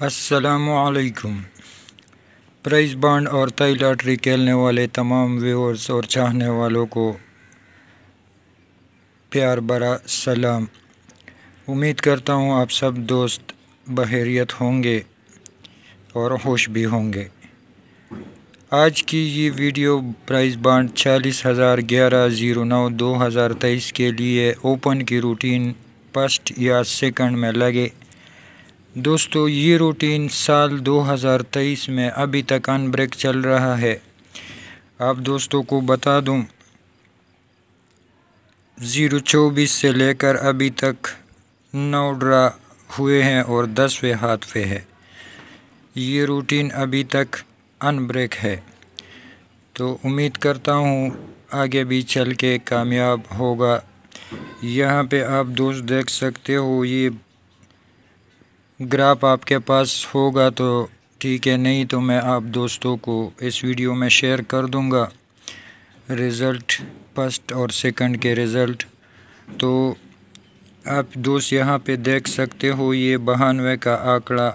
असलकुम price bond और तय लॉटरी खेलने वाले तमाम व्यूअर्स और चाहने वालों को प्यार बरा सलाम उम्मीद करता हूँ आप सब दोस्त बहरीत होंगे और होश भी होंगे आज की ये वीडियो प्राइस बॉन्ड चालीस हज़ार ग्यारह ज़ीरो नौ दो हज़ार तेईस के लिए ओपन की रूटीन फर्स्ट या सेकंड में लगे दोस्तों ये रूटीन साल 2023 में अभी तक अनब्रेक चल रहा है आप दोस्तों को बता दूं ज़ीरो चौबीस से लेकर अभी तक नौ ड्रा हुए हैं और दसवें हाथ पे है ये रूटीन अभी तक अनब्रेक है तो उम्मीद करता हूँ आगे भी चल के कामयाब होगा यहाँ पे आप दोस्त देख सकते हो ये ग्राफ आपके पास होगा तो ठीक है नहीं तो मैं आप दोस्तों को इस वीडियो में शेयर कर दूंगा रिज़ल्ट फर्स्ट और सेकंड के रिज़ल्ट तो आप दोस्त यहाँ पे देख सकते हो ये बहानवे का आंकड़ा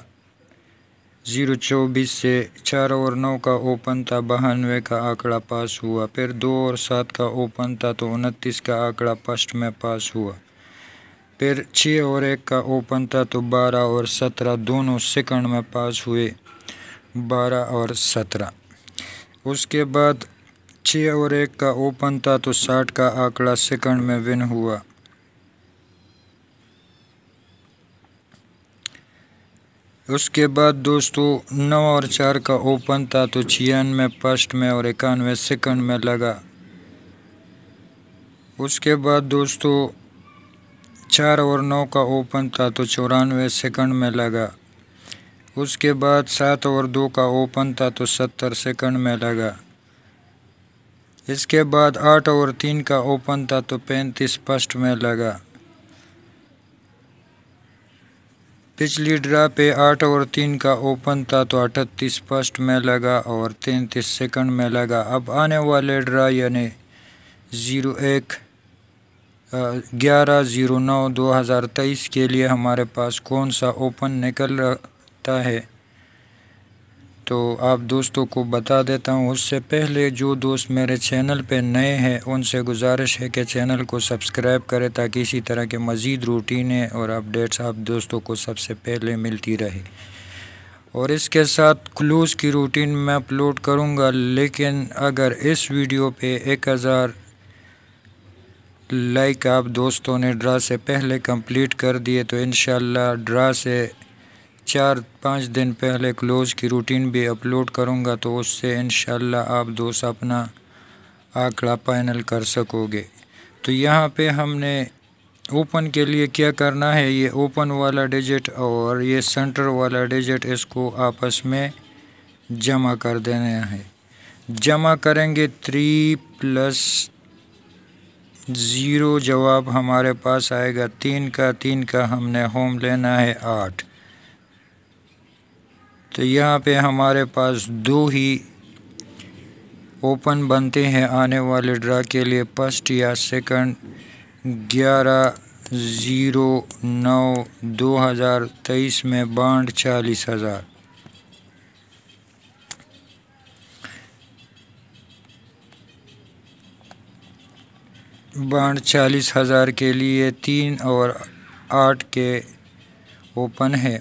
ज़ीरो चौबीस से चार और नौ का ओपन था बहानवे का आंकड़ा पास हुआ फिर दो और सात का ओपन था तो उनतीस का आंकड़ा फर्स्ट में पास हुआ फिर छः और एक का ओपन था तो बारह और सत्रह दोनों सेकंड में पास हुए बारह और सत्रह उसके बाद छः और एक का ओपन था तो साठ का आंकड़ा सेकंड में विन हुआ उसके बाद दोस्तों नौ और चार का ओपन था तो छियानवे फर्स्ट में और इक्यानवे सेकंड में लगा उसके बाद दोस्तों चार और नौ का ओपन था तो चौरानवे सेकंड में लगा उसके बाद सात और दो का ओपन था तो सत्तर सेकंड में लगा इसके बाद आठ और तीन का ओपन था तो पैंतीस फर्स्ट में लगा पिछली ड्रा पे आठ और तीन का ओपन था तो अठतीस फर्स्ट में लगा और तैंतीस सेकंड में लगा अब आने वाले ड्रा यानी ज़ीरो एक ग्यारह ज़ीरो नौ दो हज़ार तेईस के लिए हमारे पास कौन सा ओपन निकल रहता है तो आप दोस्तों को बता देता हूँ उससे पहले जो दोस्त मेरे चैनल पे नए हैं उनसे गुजारिश है कि चैनल को सब्सक्राइब करें ताकि इसी तरह के मज़ीद रूटीनें और अपडेट्स आप दोस्तों को सबसे पहले मिलती रहे और इसके साथ क्लूज़ की रूटीन मैं अपलोड करूँगा लेकिन अगर इस वीडियो पे एक हज़ार लाइक आप दोस्तों ने ड्रा से पहले कंप्लीट कर दिए तो इन ड्रा से चार पाँच दिन पहले क्लोज की रूटीन भी अपलोड करूँगा तो उससे इन आप दोस्त अपना आंकड़ा फाइनल कर सकोगे तो यहाँ पे हमने ओपन के लिए क्या करना है ये ओपन वाला डिजिट और ये सेंटर वाला डिजिट इसको आपस में जमा कर देना है जमा करेंगे थ्री प्लस ज़ीरो जवाब हमारे पास आएगा तीन का तीन का हमने होम लेना है आठ तो यहाँ पे हमारे पास दो ही ओपन बनते हैं आने वाले ड्रा के लिए फर्स्ट या सेकंड ग्यारह ज़ीरो नौ दो हज़ार तेईस में बाढ़ चालीस हज़ार बांड चालीस हज़ार के लिए तीन और आठ के ओपन है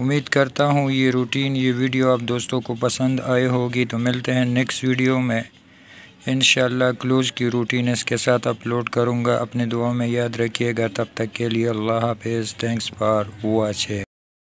उम्मीद करता हूँ ये रूटीन ये वीडियो आप दोस्तों को पसंद आए होगी तो मिलते हैं नेक्स्ट वीडियो में इन क्लोज की रूटीन इसके साथ अपलोड करूँगा अपने दुआ में याद रखिएगा तब तक के लिए अल्लाह हाफिज़ थैंक्स फॉर वाचे